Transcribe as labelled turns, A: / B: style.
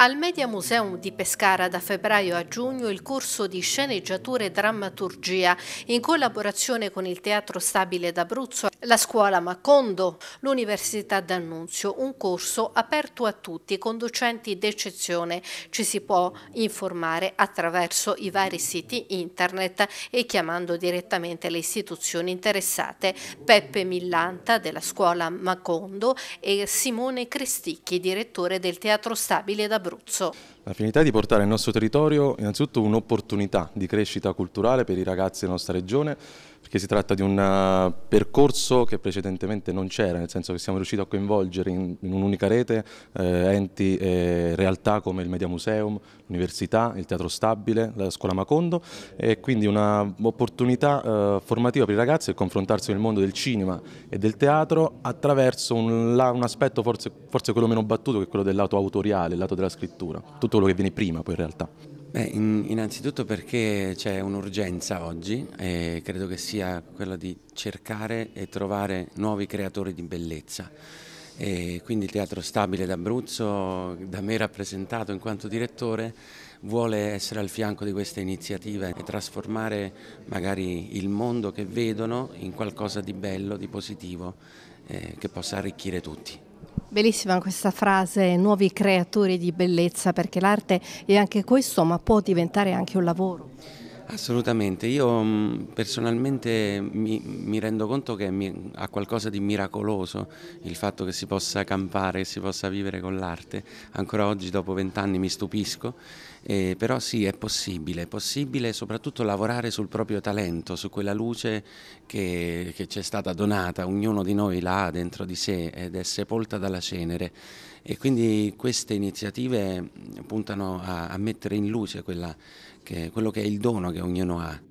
A: Al Media Museum di Pescara da febbraio a giugno il corso di sceneggiatura e drammaturgia in collaborazione con il Teatro Stabile d'Abruzzo, la Scuola Macondo, l'Università d'Annunzio, un corso aperto a tutti con docenti d'eccezione. Ci si può informare attraverso i vari siti internet e chiamando direttamente le istituzioni interessate Peppe Millanta della Scuola Macondo e Simone Cristicchi, direttore del Teatro Stabile d'Abruzzo. Abruzzo.
B: La finalità è di portare nel nostro territorio innanzitutto un'opportunità di crescita culturale per i ragazzi della nostra regione, perché si tratta di un eh, percorso che precedentemente non c'era, nel senso che siamo riusciti a coinvolgere in, in un'unica rete eh, enti e realtà come il Media Museum, l'Università, il Teatro Stabile, la Scuola Macondo e quindi un'opportunità eh, formativa per i ragazzi e confrontarsi nel mondo del cinema e del teatro attraverso un, un aspetto forse, forse quello meno battuto che è quello del lato autoriale, il lato della scrittura scrittura, tutto quello che viene prima poi in realtà. Beh, in, innanzitutto perché
C: c'è un'urgenza oggi e credo che sia quella di cercare e trovare nuovi creatori di bellezza. E quindi il Teatro Stabile d'Abruzzo, da me rappresentato in quanto direttore, vuole essere al fianco di questa iniziativa e trasformare magari il mondo che vedono in qualcosa di bello, di positivo, eh, che possa arricchire tutti.
A: Bellissima questa frase, nuovi creatori di bellezza, perché l'arte è anche questo, ma può diventare anche un lavoro.
C: Assolutamente, io mm, personalmente mi, mi rendo conto che mi, ha qualcosa di miracoloso il fatto che si possa campare, che si possa vivere con l'arte, ancora oggi dopo vent'anni mi stupisco, eh, però sì è possibile, è possibile soprattutto lavorare sul proprio talento, su quella luce che, che ci è stata donata, ognuno di noi l'ha dentro di sé ed è sepolta dalla cenere e quindi queste iniziative mm, puntano a, a mettere in luce quella, che, quello che è il dono che a unha não há.